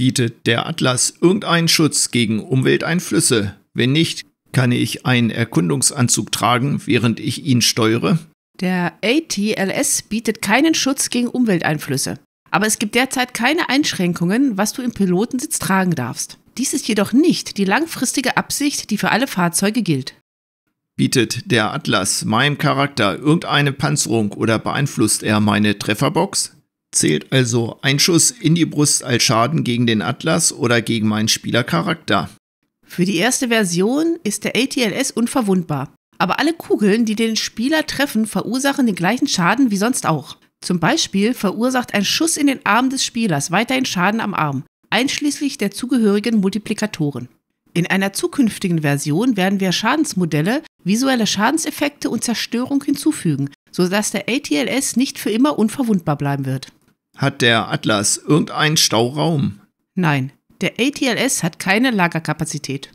Bietet der Atlas irgendeinen Schutz gegen Umwelteinflüsse? Wenn nicht, kann ich einen Erkundungsanzug tragen, während ich ihn steuere? Der ATLS bietet keinen Schutz gegen Umwelteinflüsse. Aber es gibt derzeit keine Einschränkungen, was du im Pilotensitz tragen darfst. Dies ist jedoch nicht die langfristige Absicht, die für alle Fahrzeuge gilt. Bietet der Atlas meinem Charakter irgendeine Panzerung oder beeinflusst er meine Trefferbox? Zählt also ein Schuss in die Brust als Schaden gegen den Atlas oder gegen meinen Spielercharakter. Für die erste Version ist der ATLS unverwundbar. Aber alle Kugeln, die den Spieler treffen, verursachen den gleichen Schaden wie sonst auch. Zum Beispiel verursacht ein Schuss in den Arm des Spielers weiterhin Schaden am Arm, einschließlich der zugehörigen Multiplikatoren. In einer zukünftigen Version werden wir Schadensmodelle, visuelle Schadenseffekte und Zerstörung hinzufügen, sodass der ATLS nicht für immer unverwundbar bleiben wird. Hat der Atlas irgendeinen Stauraum? Nein, der ATLS hat keine Lagerkapazität.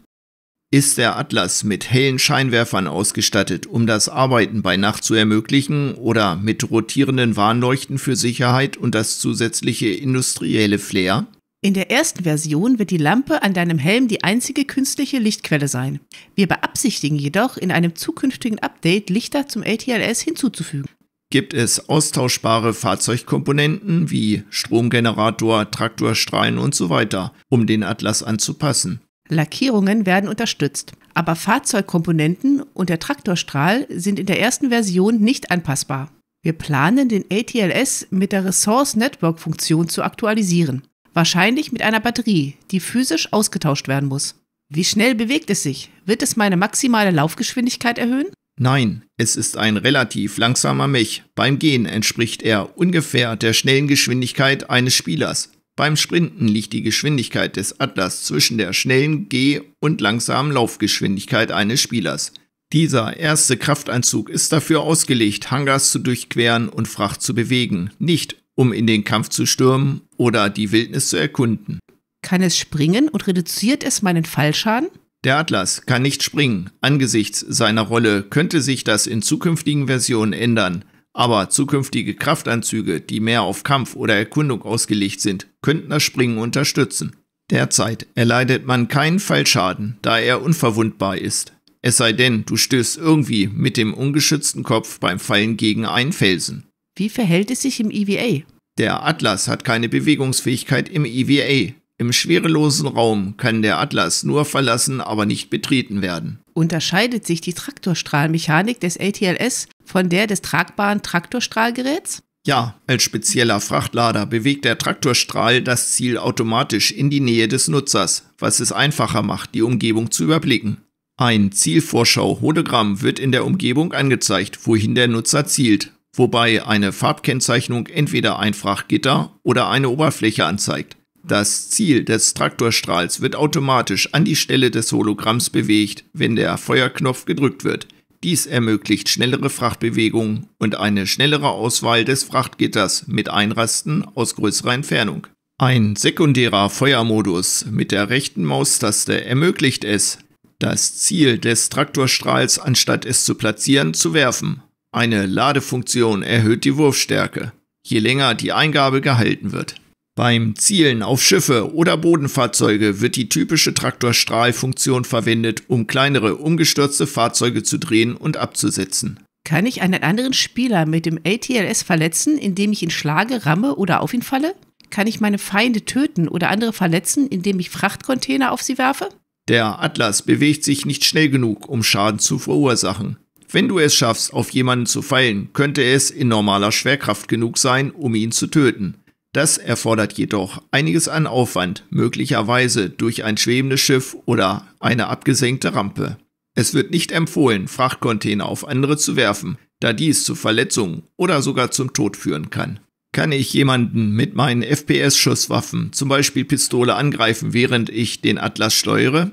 Ist der Atlas mit hellen Scheinwerfern ausgestattet, um das Arbeiten bei Nacht zu ermöglichen oder mit rotierenden Warnleuchten für Sicherheit und das zusätzliche industrielle Flair? In der ersten Version wird die Lampe an deinem Helm die einzige künstliche Lichtquelle sein. Wir beabsichtigen jedoch, in einem zukünftigen Update Lichter zum ATLS hinzuzufügen gibt es austauschbare Fahrzeugkomponenten wie Stromgenerator, Traktorstrahlen und so weiter, um den Atlas anzupassen. Lackierungen werden unterstützt, aber Fahrzeugkomponenten und der Traktorstrahl sind in der ersten Version nicht anpassbar. Wir planen, den ATLS mit der Resource Network Funktion zu aktualisieren. Wahrscheinlich mit einer Batterie, die physisch ausgetauscht werden muss. Wie schnell bewegt es sich? Wird es meine maximale Laufgeschwindigkeit erhöhen? Nein, es ist ein relativ langsamer Mech. Beim Gehen entspricht er ungefähr der schnellen Geschwindigkeit eines Spielers. Beim Sprinten liegt die Geschwindigkeit des Atlas zwischen der schnellen Geh- und langsamen Laufgeschwindigkeit eines Spielers. Dieser erste Krafteinzug ist dafür ausgelegt, Hangars zu durchqueren und Fracht zu bewegen, nicht um in den Kampf zu stürmen oder die Wildnis zu erkunden. Kann es springen und reduziert es meinen Fallschaden? Der Atlas kann nicht springen. Angesichts seiner Rolle könnte sich das in zukünftigen Versionen ändern. Aber zukünftige Kraftanzüge, die mehr auf Kampf oder Erkundung ausgelegt sind, könnten das Springen unterstützen. Derzeit erleidet man keinen Fallschaden, da er unverwundbar ist. Es sei denn, du stößt irgendwie mit dem ungeschützten Kopf beim Fallen gegen einen Felsen. Wie verhält es sich im EVA? Der Atlas hat keine Bewegungsfähigkeit im EVA. Im schwerelosen Raum kann der Atlas nur verlassen, aber nicht betreten werden. Unterscheidet sich die Traktorstrahlmechanik des ATLS von der des tragbaren Traktorstrahlgeräts? Ja, als spezieller Frachtlader bewegt der Traktorstrahl das Ziel automatisch in die Nähe des Nutzers, was es einfacher macht, die Umgebung zu überblicken. Ein Zielvorschau-Hologramm wird in der Umgebung angezeigt, wohin der Nutzer zielt, wobei eine Farbkennzeichnung entweder ein Frachtgitter oder eine Oberfläche anzeigt. Das Ziel des Traktorstrahls wird automatisch an die Stelle des Hologramms bewegt, wenn der Feuerknopf gedrückt wird. Dies ermöglicht schnellere Frachtbewegungen und eine schnellere Auswahl des Frachtgitters mit Einrasten aus größerer Entfernung. Ein sekundärer Feuermodus mit der rechten Maustaste ermöglicht es, das Ziel des Traktorstrahls anstatt es zu platzieren zu werfen. Eine Ladefunktion erhöht die Wurfstärke, je länger die Eingabe gehalten wird. Beim Zielen auf Schiffe oder Bodenfahrzeuge wird die typische Traktorstrahlfunktion verwendet, um kleinere, umgestürzte Fahrzeuge zu drehen und abzusetzen. Kann ich einen anderen Spieler mit dem ATLS verletzen, indem ich ihn schlage, ramme oder auf ihn falle? Kann ich meine Feinde töten oder andere verletzen, indem ich Frachtcontainer auf sie werfe? Der Atlas bewegt sich nicht schnell genug, um Schaden zu verursachen. Wenn du es schaffst, auf jemanden zu fallen, könnte es in normaler Schwerkraft genug sein, um ihn zu töten. Das erfordert jedoch einiges an Aufwand, möglicherweise durch ein schwebendes Schiff oder eine abgesenkte Rampe. Es wird nicht empfohlen, Frachtcontainer auf andere zu werfen, da dies zu Verletzungen oder sogar zum Tod führen kann. Kann ich jemanden mit meinen FPS-Schusswaffen, zum Beispiel Pistole, angreifen, während ich den Atlas steuere?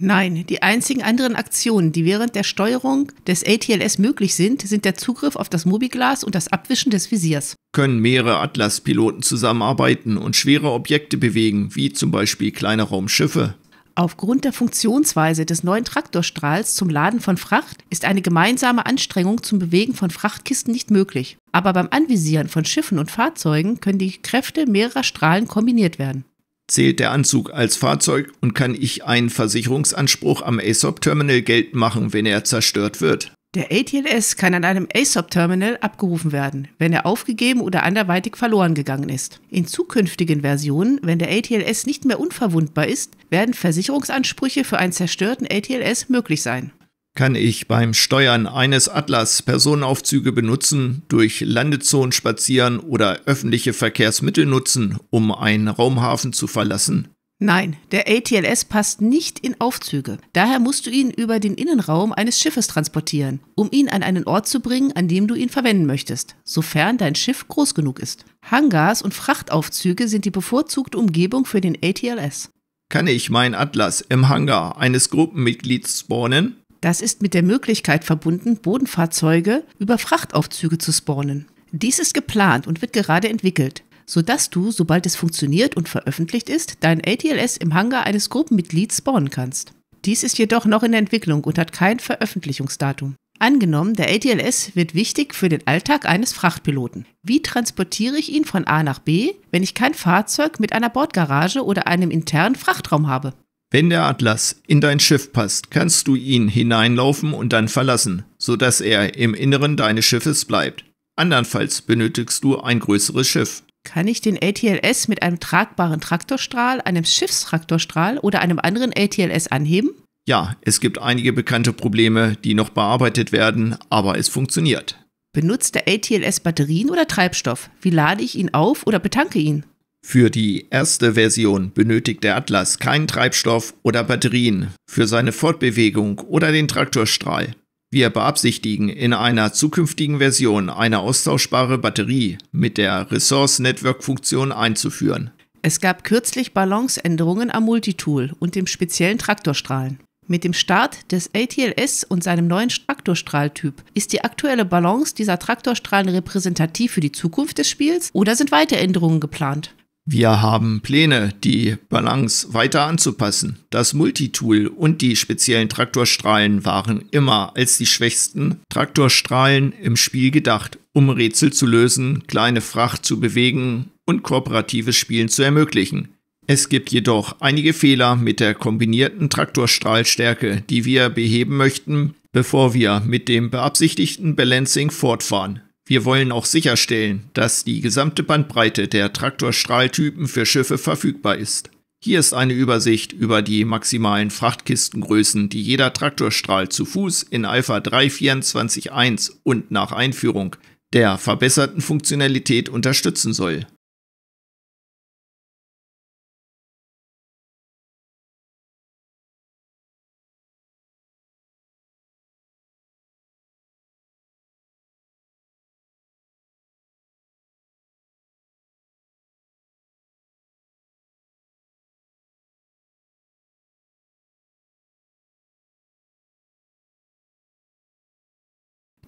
Nein, die einzigen anderen Aktionen, die während der Steuerung des ATLS möglich sind, sind der Zugriff auf das Mobiglas und das Abwischen des Visiers. Können mehrere Atlas-Piloten zusammenarbeiten und schwere Objekte bewegen, wie zum Beispiel kleine Raumschiffe? Aufgrund der Funktionsweise des neuen Traktorstrahls zum Laden von Fracht ist eine gemeinsame Anstrengung zum Bewegen von Frachtkisten nicht möglich. Aber beim Anvisieren von Schiffen und Fahrzeugen können die Kräfte mehrerer Strahlen kombiniert werden zählt der Anzug als Fahrzeug und kann ich einen Versicherungsanspruch am ASOP-Terminal geltend machen, wenn er zerstört wird. Der ATLS kann an einem ASOP-Terminal abgerufen werden, wenn er aufgegeben oder anderweitig verloren gegangen ist. In zukünftigen Versionen, wenn der ATLS nicht mehr unverwundbar ist, werden Versicherungsansprüche für einen zerstörten ATLS möglich sein kann ich beim Steuern eines Atlas Personenaufzüge benutzen, durch Landezonen spazieren oder öffentliche Verkehrsmittel nutzen, um einen Raumhafen zu verlassen? Nein, der ATLS passt nicht in Aufzüge. Daher musst du ihn über den Innenraum eines Schiffes transportieren, um ihn an einen Ort zu bringen, an dem du ihn verwenden möchtest, sofern dein Schiff groß genug ist. Hangars und Frachtaufzüge sind die bevorzugte Umgebung für den ATLS. Kann ich meinen Atlas im Hangar eines Gruppenmitglieds spawnen? Das ist mit der Möglichkeit verbunden, Bodenfahrzeuge über Frachtaufzüge zu spawnen. Dies ist geplant und wird gerade entwickelt, sodass du, sobald es funktioniert und veröffentlicht ist, dein ATLS im Hangar eines Gruppenmitglieds spawnen kannst. Dies ist jedoch noch in der Entwicklung und hat kein Veröffentlichungsdatum. Angenommen, der ATLS wird wichtig für den Alltag eines Frachtpiloten. Wie transportiere ich ihn von A nach B, wenn ich kein Fahrzeug mit einer Bordgarage oder einem internen Frachtraum habe? Wenn der Atlas in dein Schiff passt, kannst du ihn hineinlaufen und dann verlassen, sodass er im Inneren deines Schiffes bleibt. Andernfalls benötigst du ein größeres Schiff. Kann ich den ATLS mit einem tragbaren Traktorstrahl, einem Schiffstraktorstrahl oder einem anderen ATLS anheben? Ja, es gibt einige bekannte Probleme, die noch bearbeitet werden, aber es funktioniert. Benutzt der ATLS Batterien oder Treibstoff? Wie lade ich ihn auf oder betanke ihn? Für die erste Version benötigt der Atlas keinen Treibstoff oder Batterien für seine Fortbewegung oder den Traktorstrahl. Wir beabsichtigen, in einer zukünftigen Version eine austauschbare Batterie mit der Resource Network Funktion einzuführen. Es gab kürzlich Balanceänderungen am Multitool und dem speziellen Traktorstrahlen. Mit dem Start des ATLS und seinem neuen Traktorstrahltyp ist die aktuelle Balance dieser Traktorstrahlen repräsentativ für die Zukunft des Spiels oder sind Weiteränderungen geplant? Wir haben Pläne, die Balance weiter anzupassen. Das Multitool und die speziellen Traktorstrahlen waren immer als die schwächsten Traktorstrahlen im Spiel gedacht, um Rätsel zu lösen, kleine Fracht zu bewegen und kooperatives Spielen zu ermöglichen. Es gibt jedoch einige Fehler mit der kombinierten Traktorstrahlstärke, die wir beheben möchten, bevor wir mit dem beabsichtigten Balancing fortfahren. Wir wollen auch sicherstellen, dass die gesamte Bandbreite der Traktorstrahltypen für Schiffe verfügbar ist. Hier ist eine Übersicht über die maximalen Frachtkistengrößen, die jeder Traktorstrahl zu Fuß in Alpha 324.1 und nach Einführung der verbesserten Funktionalität unterstützen soll.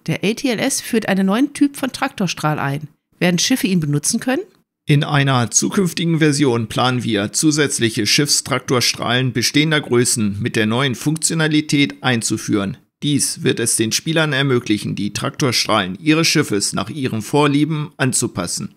Der ATLS führt einen neuen Typ von Traktorstrahl ein. Werden Schiffe ihn benutzen können? In einer zukünftigen Version planen wir, zusätzliche Schiffstraktorstrahlen bestehender Größen mit der neuen Funktionalität einzuführen. Dies wird es den Spielern ermöglichen, die Traktorstrahlen ihres Schiffes nach ihren Vorlieben anzupassen.